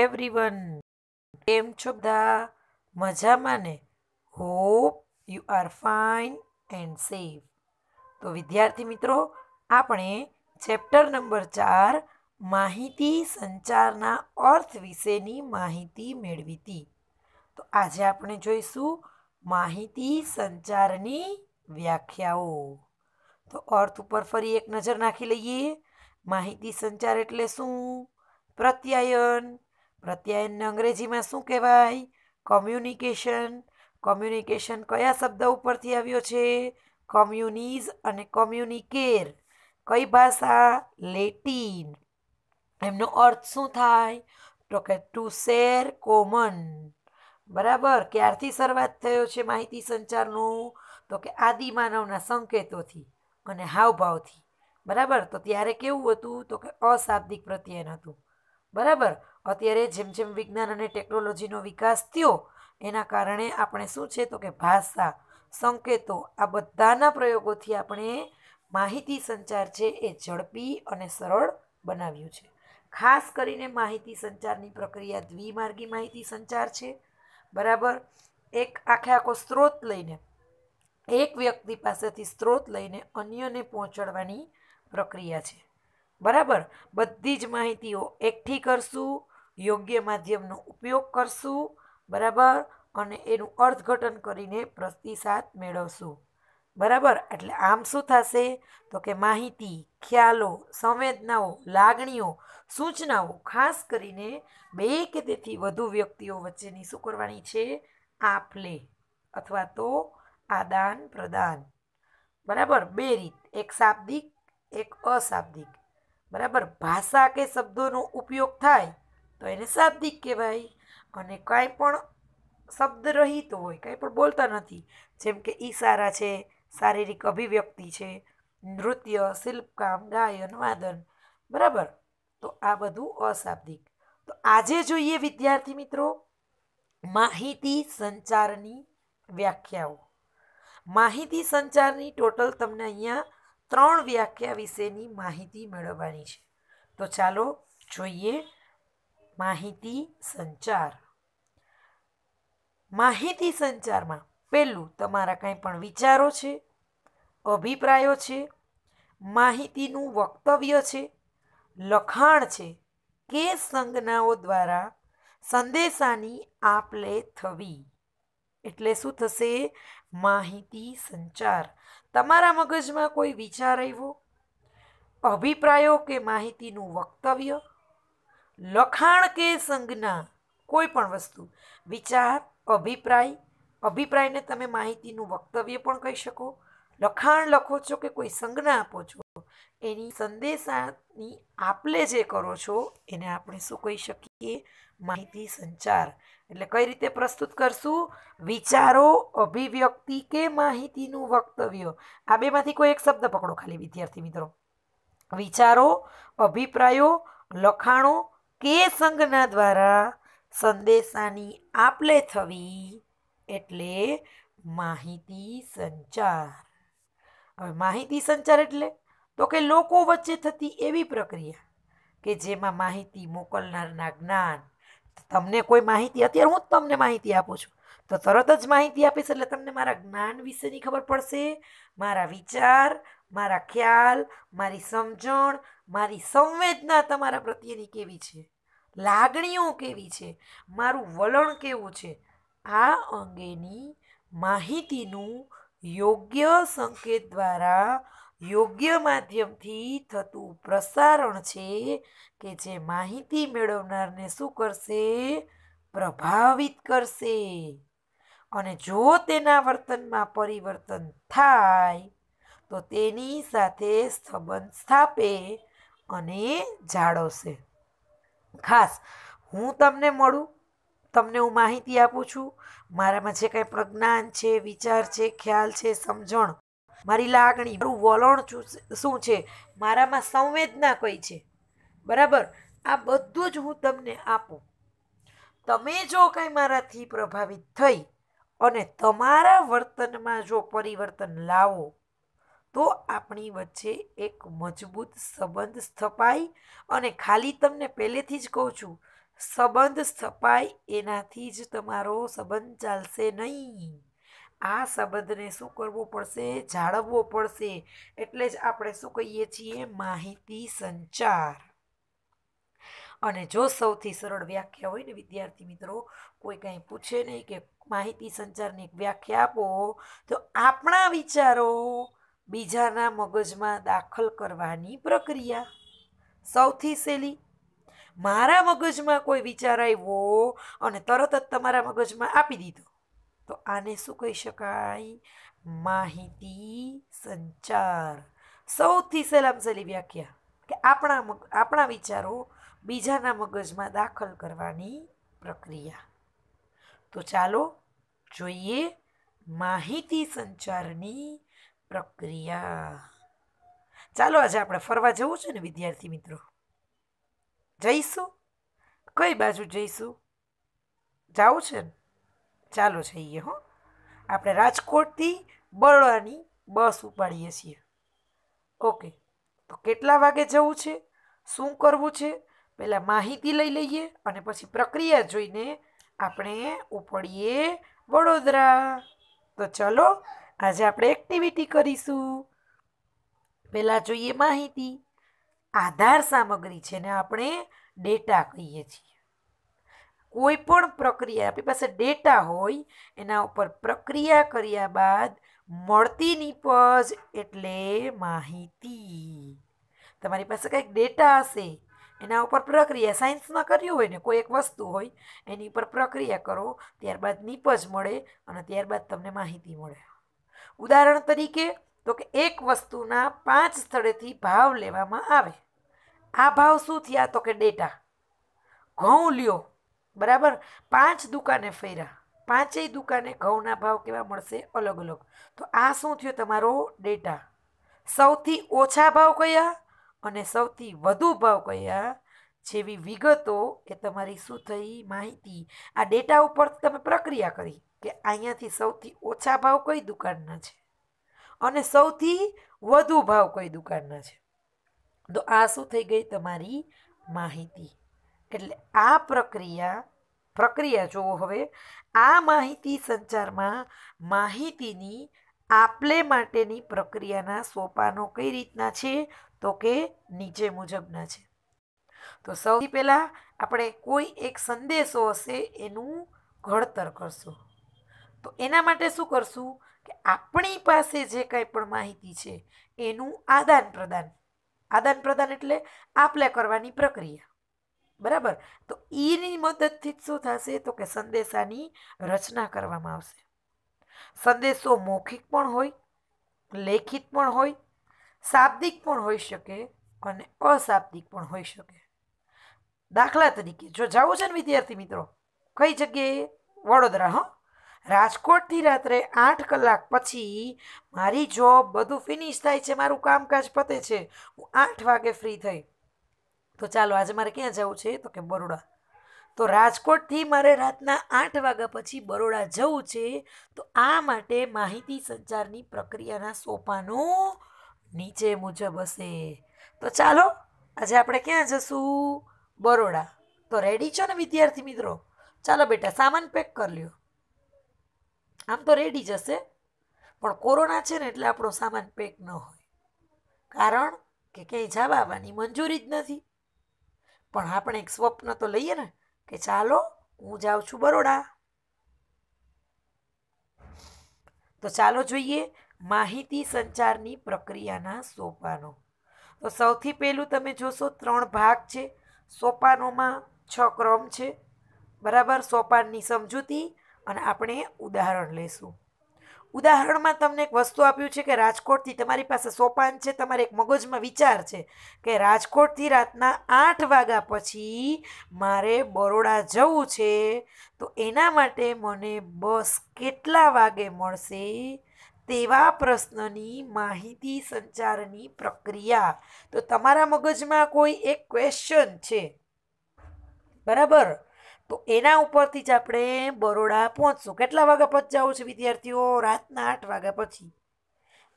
everyone કેમ છો બધા મજામાં ને hope you are fine and safe તો વિદ્યાર્થી મિત્રો આપણે ચેપ્ટર નંબર ચાર માહિતી સંચારના અર્થ વિશેની માહિતી મેળવી હતી તો આજે આપણે જોઈશું માહિતી સંચારની વ્યાખ્યાઓ તો અર્થ ઉપર ફરી એક નજર નાખી લઈએ માહિતી સંચાર એટલે શું પ્રત્યાયન પ્રત્યાયનને અંગ્રેજીમાં શું કહેવાય કોમ્યુનિકેશન કોમ્યુનિકેશન કયા શબ્દ ઉપરથી આવ્યો છે કોમ્યુનિઝ અને કોમ્યુનિકેર કઈ ભાષા લેટિન એમનો અર્થ શું થાય તો કે ટુ શેર કોમન બરાબર ક્યારથી શરૂઆત થયો છે માહિતી સંચારનો તો કે આદિમાનવના સંકેતોથી અને હાવભાવથી બરાબર તો ત્યારે કેવું હતું તો કે અશાબ્દિક પ્રત્યયન હતું બરાબર અત્યારે જેમ જેમ વિજ્ઞાન અને ટેકનોલોજીનો વિકાસ થયો એના કારણે આપણે શું છે તો કે ભાષા સંકેતો આ બધાના પ્રયોગોથી આપણે માહિતી સંચાર છે એ ઝડપી અને સરળ બનાવ્યું છે ખાસ કરીને માહિતી સંચારની પ્રક્રિયા દ્વિમાર્ગી માહિતી સંચાર છે બરાબર એક આખે આખો સ્ત્રોત લઈને એક વ્યક્તિ પાસેથી સ્ત્રોત લઈને અન્યને પહોંચાડવાની પ્રક્રિયા છે બરાબર બધી જ માહિતીઓ એકઠી કરશું યોગ્ય માધ્યમનો ઉપયોગ કરશું બરાબર અને એનું અર્થઘટન કરીને પ્રતિસાદ મેળવશું બરાબર એટલે આમ શું થશે તો કે માહિતી ખ્યાલો સંવેદનાઓ લાગણીઓ સૂચનાઓ ખાસ કરીને બે કે તેથી વધુ વ્યક્તિઓ વચ્ચેની શું કરવાની છે આપ લે અથવા તો આદાન પ્રદાન બરાબર બે રીત એક શાબ્દિક એક અશાબ્દિક બરાબર ભાષા કે શબ્દોનો ઉપયોગ થાય તો એને શાબ્દિક કહેવાય અને કાંઈ પણ શબ્દ રહિત હોય કંઈ પણ બોલતા નથી જેમ કે ઈશારા છે શારીરિક અભિવ્યક્તિ છે નૃત્ય શિલ્પકામ ગાયન વાદન બરાબર તો આ બધું અશાબ્દિક તો આજે જોઈએ વિદ્યાર્થી મિત્રો માહિતી સંચારની વ્યાખ્યાઓ માહિતી સંચારની ટોટલ તમને અહીંયા ત્રણ વ્યાખ્યા વિશેની માહિતી મેળવવાની છે તો ચાલો જોઈએ માહિતી સંચાર માહિતી સંચારમાં પહેલું તમારા કંઈ પણ વિચારો છે અભિપ્રાયો છે માહિતીનું વક્તવ્ય છે લખાણ છે કે સંજ્ઞાઓ દ્વારા સંદેશાની આપલે થવી એટલે શું થશે માહિતી સંચાર તમારા મગજમાં કોઈ વિચાર આવ્યો અભિપ્રાયો કે માહિતીનું વક્તવ્ય લખાણ કે સંજ્ઞા કોઈ પણ વસ્તુ વિચાર અભિપ્રાય અભિપ્રાયને તમે માહિતીનું વક્તવ્ય પણ કહી શકો લખાણ લખો છો કે કોઈ સંજ્ઞા આપો છો એની સંદેશાની આપલે જે કરો છો એને આપણે શું કહી શકીએ માહિતી સંચાર એટલે કઈ રીતે પ્રસ્તુત કરશું વિચારો અભિવ્યક્તિ કે માહિતીનું વક્તવ્ય આ બેમાંથી કોઈ એક શબ્દ પકડો ખાલી વિદ્યાર્થી મિત્રો વિચારો અભિપ્રાયો લખાણો કે સંજ્ઞા દ્વારા સંદેશાની આપલે થવી એટલે માહિતી સંચાર હવે માહિતી સંચાર એટલે તો કે લોકો વચ્ચે થતી એવી પ્રક્રિયા કે જેમાં માહિતી મોકલનારના જ્ઞાન તમને કોઈ માહિતી અત્યારે હું જ તમને માહિતી આપું છું તો તરત જ માહિતી આપીશ એટલે તમને મારા જ્ઞાન વિશેની ખબર પડશે મારા વિચાર મારા ખ્યાલ મારી સમજણ મારી સંવેદના તમારા પ્રત્યેની કેવી છે લાગણીઓ કેવી છે મારું વલણ કેવું છે આ અંગેની માહિતીનું યોગ્ય સંકેત દ્વારા યોગ્ય માધ્યમથી થતું પ્રસારણ છે કે જે માહિતી મેળવનારને શું કરશે પ્રભાવિત કરશે અને જો તેના વર્તનમાં પરિવર્તન થાય તો તેની સાથે સંબંધ સ્થાપે અને જાળવશે ખાસ હું તમને મળું તમને હું માહિતી આપું છું મારામાં જે કાંઈ પ્રજ્ઞાન છે વિચાર છે ખ્યાલ છે સમજણ મારી લાગણી મારું વલણ શું છે મારામાં સંવેદના કઈ છે બરાબર આ બધું જ હું તમને આપું તમે જો કંઈ મારાથી પ્રભાવિત થઈ અને તમારા વર્તનમાં જો પરિવર્તન લાવો તો આપણી વચ્ચે એક મજબૂત સંબંધ સ્થપાય અને ખાલી તમને પહેલેથી જ કહું છું સંબંધ સ્થપાય એનાથી જ તમારો સંબંધ ચાલશે નહીં આ સંબંધને શું કરવો પડશે જાળવવો પડશે એટલે જ આપણે શું કહીએ છીએ માહિતી સંચાર અને જો સૌથી સરળ વ્યાખ્યા હોય ને વિદ્યાર્થી મિત્રો કોઈ કંઈ પૂછે નહીં કે માહિતી સંચારની એક વ્યાખ્યા આપો તો આપણા વિચારો બીજાના મગજમાં દાખલ કરવાની પ્રક્રિયા સૌથી સહેલી મારા મગજમાં કોઈ વિચાર આવ્યો અને તરત જ તમારા મગજમાં આપી દીધો તો આને શું કહી શકાય માહિતી સંચાર સૌથી સહેલામ વ્યાખ્યા કે આપણા આપણા વિચારો બીજાના મગજમાં દાખલ કરવાની પ્રક્રિયા તો ચાલો જોઈએ માહિતી સંચારની પ્રક્રિયા ચાલો આજે આપણે ફરવા જવું છે ને વિદ્યાર્થી મિત્રો જઈશું કઈ બાજુ જઈશું જાવું છે ને ચાલો જઈએ હો આપણે રાજકોટથી બરોડાની બસ ઉપાડીએ છીએ ઓકે તો કેટલા વાગે જવું છે શું કરવું છે પહેલાં માહિતી લઈ લઈએ અને પછી પ્રક્રિયા જોઈને આપણે ઉપડીએ વડોદરા તો ચલો આજે આપણે એક્ટિવિટી કરીશું પહેલાં જોઈએ માહિતી આધાર સામગ્રી છે ને આપણે ડેટા કહીએ છીએ કોઈ પણ પ્રક્રિયા આપણી પાસે ડેટા હોય એના ઉપર પ્રક્રિયા કર્યા બાદ મળતી નિપજ એટલે માહિતી તમારી પાસે કંઈક ડેટા હશે એના ઉપર પ્રક્રિયા સાયન્સમાં કર્યું હોય ને કોઈ એક વસ્તુ હોય એની ઉપર પ્રક્રિયા કરો ત્યારબાદ નીપજ મળે અને ત્યારબાદ તમને માહિતી મળે ઉદાહરણ તરીકે તો કે એક વસ્તુના પાંચ સ્થળેથી ભાવ લેવામાં આવે આ ભાવ શું થયા તો કે ડેટા ઘઉં લ્યો બરાબર પાંચ દુકાને ફેર્યા પાંચેય દુકાને ઘઉંના ભાવ કેવા મળશે અલગ અલગ તો આ શું થયો તમારો ડેટા સૌથી ઓછા ભાવ કયા અને સૌથી વધુ ભાવ કયા જેવી વિગતો એ તમારી શું થઈ માહિતી આ ડેટા ઉપર તમે પ્રક્રિયા કરી કે અહીંયાથી સૌથી ઓછા ભાવ કઈ દુકાનના છે અને સૌથી વધુ ભાવ કઈ દુકાનના છે તો આ શું થઈ ગઈ તમારી માહિતી એટલે આ પ્રક્રિયા પ્રક્રિયા જુઓ હવે આ માહિતી સંચારમાં માહિતીની આપલે માટેની પ્રક્રિયાના સોપાનો કઈ રીતના છે તો કે નીચે મુજબના છે તો સૌથી પહેલાં આપણે કોઈ એક સંદેશો હશે એનું ઘડતર કરશું તો એના માટે શું કરશું કે આપણી પાસે જે કંઈ પણ માહિતી છે એનું આદાન પ્રદાન આદાન પ્રદાન એટલે આપલે કરવાની પ્રક્રિયા બરાબર તો એની મદદથી શું થશે તો કે સંદેશાની રચના કરવામાં આવશે સંદેશો મૌખિક પણ હોય લેખિત પણ હોય શાબ્દિક પણ હોઈ શકે અને અશાબ્દિક પણ હોઈ શકે દાખલા તરીકે જો જવું છે ને વિદ્યાર્થી મિત્રો કઈ જગ્યાએ વડોદરા હં રાજકોટથી રાત્રે આઠ કલાક પછી મારી જોબ બધું ફિનિશ થાય છે મારું કામકાજ પતે છે હું આઠ વાગે ફ્રી થઈ તો ચાલો આજે મારે ક્યાં જવું છે તો કે બરોડા તો રાજકોટથી મારે રાતના આઠ વાગ્યા પછી બરોડા જવું છે તો આ માટે માહિતી સંચારની પ્રક્રિયાના સોપાનો નીચે મુજબ હશે તો ચાલો આજે આપણે ક્યાં જશું બરોડા તો રેડી છો ને વિદ્યાર્થી મિત્રો ચાલો બેટા સામાન પેક કરી લ્યો આમ તો રેડી જશે પણ કોરોના છે ને એટલે આપણો સામાન પેક ન હોય કારણ કે ક્યાંય જવા આવવાની મંજૂરી જ નથી પણ આપણે એક સ્વપ્ન તો લઈએ ને કે ચાલો હું જાઉં છું બરોડા તો ચાલો જોઈએ માહિતી સંચારની પ્રક્રિયાના સોપાનો તો સૌથી પહેલું તમે જોશો ત્રણ ભાગ છે સોપાનોમાં છ ક્રમ છે બરાબર સોપાનની સમજૂતી અને આપણે ઉદાહરણ લઈશું ઉદાહરણમાં તમને એક વસ્તુ આપ્યું છે કે રાજકોટથી તમારી પાસે સોપાન છે તમારે એક મગજમાં વિચાર છે કે રાજકોટથી રાતના આઠ વાગ્યા પછી મારે બરોડા જવું છે તો એના માટે મને બસ કેટલા વાગે મળશે તેવા પ્રશ્નની માહિતી સંચારની પ્રક્રિયા તો તમારા મગજમાં કોઈ એક ક્વેશ્ચન છે બરાબર તો એના ઉપરથી જ આપણે બરોડા પહોંચશું કેટલા વાગ્યા પછી જવું છે વિદ્યાર્થીઓ રાતના આઠ વાગ્યા પછી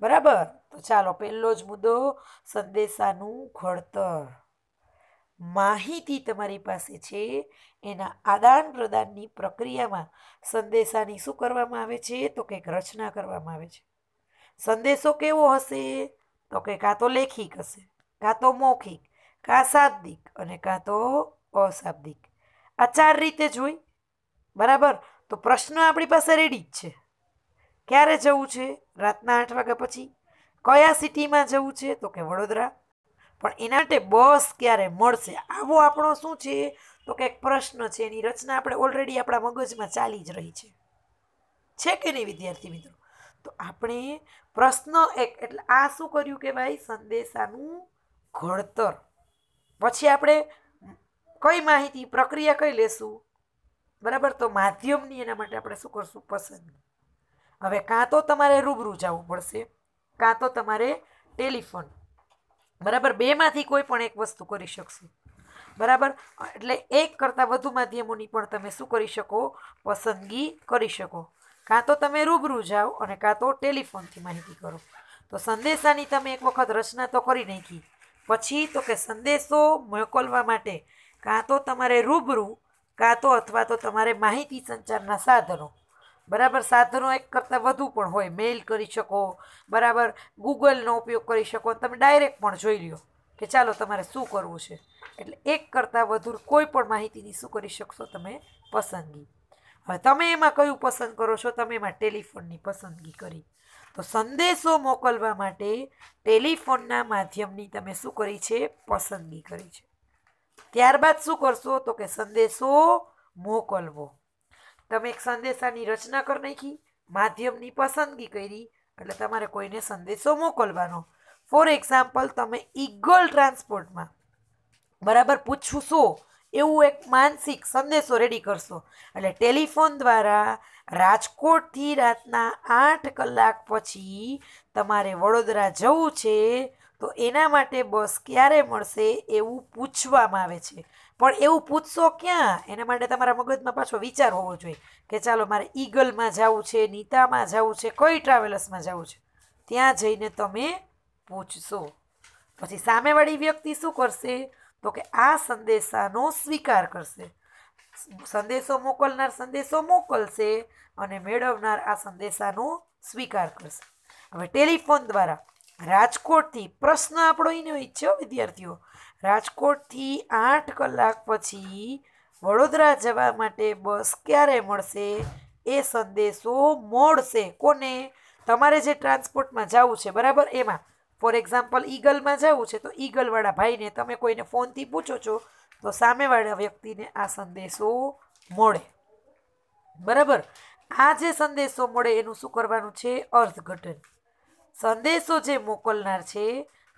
બરાબર તો ચાલો પહેલો જ મુદ્દો સંદેશાનું ઘડતર માહિતી તમારી પાસે છે એના આદાન પ્રદાનની પ્રક્રિયામાં સંદેશાની શું કરવામાં આવે છે તો કંઈક રચના કરવામાં આવે છે સંદેશો કેવો હશે તો કે કાં તો લેખિક હશે કાં તો મૌખિક કાં શાબ્દિક અને કાં તો અશાબ્દિક આ ચાર રીતે જોઈ બરાબર તો પ્રશ્ન આપણી પાસે રેડી જ છે ક્યારે જવું છે રાતના આઠ વાગ્યા પછી કયા સિટીમાં જવું છે તો કે વડોદરા પણ એના માટે બસ ક્યારે મળશે આવો આપણો શું છે તો કે એક પ્રશ્ન છે એની રચના આપણે ઓલરેડી આપણા મગજમાં ચાલી જ રહી છે છે કે નહીં વિદ્યાર્થી મિત્રો તો આપણે પ્રશ્ન એક એટલે આ શું કર્યું કે ભાઈ સંદેશાનું ઘડતર પછી આપણે કઈ માહિતી પ્રક્રિયા કઈ લેશું બરાબર તો માધ્યમની એના માટે આપણે શું કરશું પસંદ હવે કાં તો તમારે રૂબરૂ જવું પડશે કાં તો તમારે ટેલિફોન બરાબર બેમાંથી કોઈ પણ એક વસ્તુ કરી શકશો બરાબર એટલે એક કરતાં વધુ માધ્યમોની પણ તમે શું કરી શકો પસંદગી કરી શકો કાં તો તમે રૂબરૂ જાઓ અને કાં તો ટેલિફોનથી માહિતી કરો તો સંદેશાની તમે એક વખત રચના તો કરી નાખી પછી તો કે સંદેશો મોકલવા માટે કાં તો તમારે રૂબરૂ કાં તો અથવા તો તમારે માહિતી સંચારના સાધનો બરાબર સાધનો એક કરતાં વધુ પણ હોય મેઇલ કરી શકો બરાબર ગૂગલનો ઉપયોગ કરી શકો તમે ડાયરેક્ટ પણ જોઈ લો કે ચાલો તમારે શું કરવું છે એટલે એક કરતાં વધુ કોઈ પણ માહિતીની શું કરી શકશો તમે પસંદગી હવે તમે એમાં કયું પસંદ કરો છો તમે એમાં ટેલિફોનની પસંદગી કરી તો સંદેશો મોકલવા માટે ટેલિફોનના માધ્યમની તમે શું કરી છે પસંદગી કરી છે ત્યારબાદ શું કરશો તો કે સંદેશો મોકલવો તમે એક સંદેશાની રચના કરી નાખી માધ્યમની પસંદગી કરી એટલે તમારે કોઈને સંદેશો મોકલવાનો ફોર એક્ઝામ્પલ તમે ઈગલ ટ્રાન્સપોર્ટમાં બરાબર પૂછશો એવું એક માનસિક સંદેશો રેડી કરશો એટલે ટેલિફોન દ્વારા રાજકોટથી રાતના આઠ કલાક પછી તમારે વડોદરા જવું છે તો એના માટે બસ ક્યારે મળશે એવું પૂછવામાં આવે છે પણ એવું પૂછશો ક્યાં એના માટે તમારા મગજમાં પાછો વિચાર હોવો જોઈએ કે ચાલો મારે ઈગલમાં જવું છે નીતામાં જવું છે કઈ ટ્રાવેલર્સમાં જવું છે ત્યાં જઈને તમે પૂછશો પછી સામેવાળી વ્યક્તિ શું કરશે તો કે આ સંદેશાનો સ્વીકાર કરશે સંદેશો મોકલનાર સંદેશો મોકલશે અને મેળવનાર આ સંદેશાનો સ્વીકાર કરશે હવે ટેલિફોન દ્વારા રાજકોટથી પ્રશ્ન આપણો એનો ઈચ્છ્યો વિદ્યાર્થીઓ રાજકોટથી આઠ કલાક પછી વડોદરા જવા માટે બસ ક્યારે મળશે એ સંદેશો મળશે કોને તમારે જે ટ્રાન્સપોર્ટમાં જવું છે બરાબર એમાં ફોર એક્ઝામ્પલ ઈગલમાં જવું છે તો ઈગલવાળા ભાઈને તમે કોઈને ફોનથી પૂછો છો તો સામેવાળા વ્યક્તિને આ સંદેશો મળે બરાબર આ જે સંદેશો મળે એનું શું કરવાનું છે અર્થઘટન સંદેશો જે મોકલનાર છે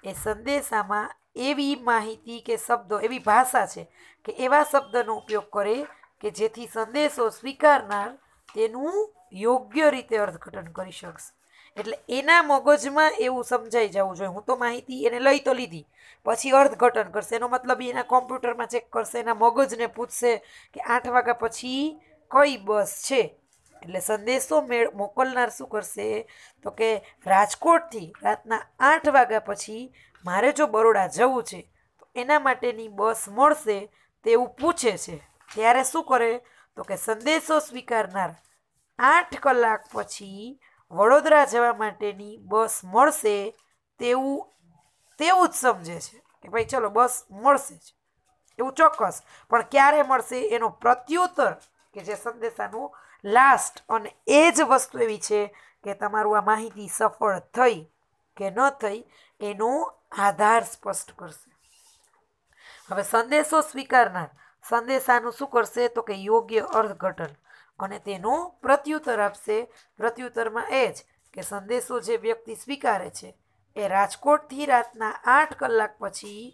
એ સંદેશામાં એવી માહિતી કે શબ્દો એવી ભાષા છે કે એવા શબ્દનો ઉપયોગ કરે કે જેથી સંદેશો સ્વીકારનાર તેનું યોગ્ય રીતે અર્થઘટન કરી શકશે એટલે એના મગજમાં એવું સમજાઈ જવું જોઈએ હું તો માહિતી એને લઈ તો લીધી પછી અર્થઘટન કરશે એનો મતલબ એના કોમ્પ્યુટરમાં ચેક કરશે એના મગજને પૂછશે કે આઠ વાગ્યા પછી કઈ બસ છે એટલે સંદેશો મેળ મોકલનાર શું કરશે તો કે રાજકોટથી રાતના આઠ વાગ્યા પછી મારે જો બરોડા જવું છે તો એના માટેની બસ મળશે તેવું પૂછે છે ત્યારે શું કરે તો કે સંદેશો સ્વીકારનાર આઠ કલાક પછી વડોદરા જવા માટેની બસ મળશે તેવું તેવું જ સમજે છે કે ભાઈ ચલો બસ મળશે જ એવું ચોક્કસ પણ ક્યારે મળશે એનો પ્રત્યુત્તર કે જે સંદેશાનું લાસ્ટ અને એ જ વસ્તુ એવી છે કે તમારું આ માહિતી સફળ થઈ કે ન થઈ એનો આધાર સ્પષ્ટ કરશે હવે સંદેશો સ્વીકારનાર સંદેશાનું શું કરશે તો કે યોગ્ય અર્થઘટન અને તેનું પ્રત્યુત્તર આપશે પ્રત્યુત્તરમાં એ જ કે સંદેશો જે વ્યક્તિ સ્વીકારે છે એ રાજકોટથી રાતના આઠ કલાક પછી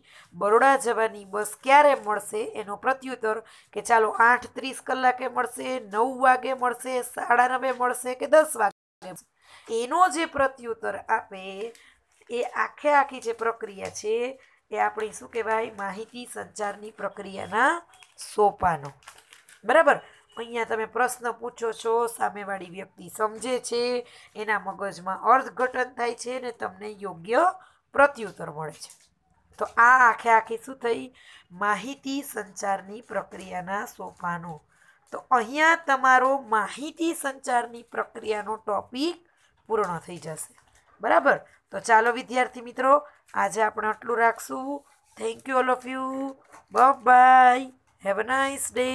બરોડા જવાની બસ ક્યારે મળશે એનો પ્રત્યુત્તર કે ચાલો આઠ ત્રીસ કલાકે મળશે નવ વાગે મળશે સાડા નવે મળશે કે દસ વાગે એનો જે પ્રત્યુત્તર આપે એ આખે આખી જે પ્રક્રિયા છે એ આપણી શું કહેવાય માહિતી સંચારની પ્રક્રિયાના સોપાનો બરાબર અહીંયા તમે પ્રશ્ન પૂછો છો સામેવાળી વ્યક્તિ સમજે છે એના મગજમાં અર્થઘટન થાય છે અને તમને યોગ્ય પ્રત્યુત્તર મળે છે તો આ આખે આખી શું થઈ માહિતી સંચારની પ્રક્રિયાના સોપાનો તો અહીંયા તમારો માહિતી સંચારની પ્રક્રિયાનો ટોપિક પૂર્ણ થઈ જશે બરાબર તો ચાલો વિદ્યાર્થી મિત્રો આજે આપણે આટલું રાખશું thank you all of you bye have a nice day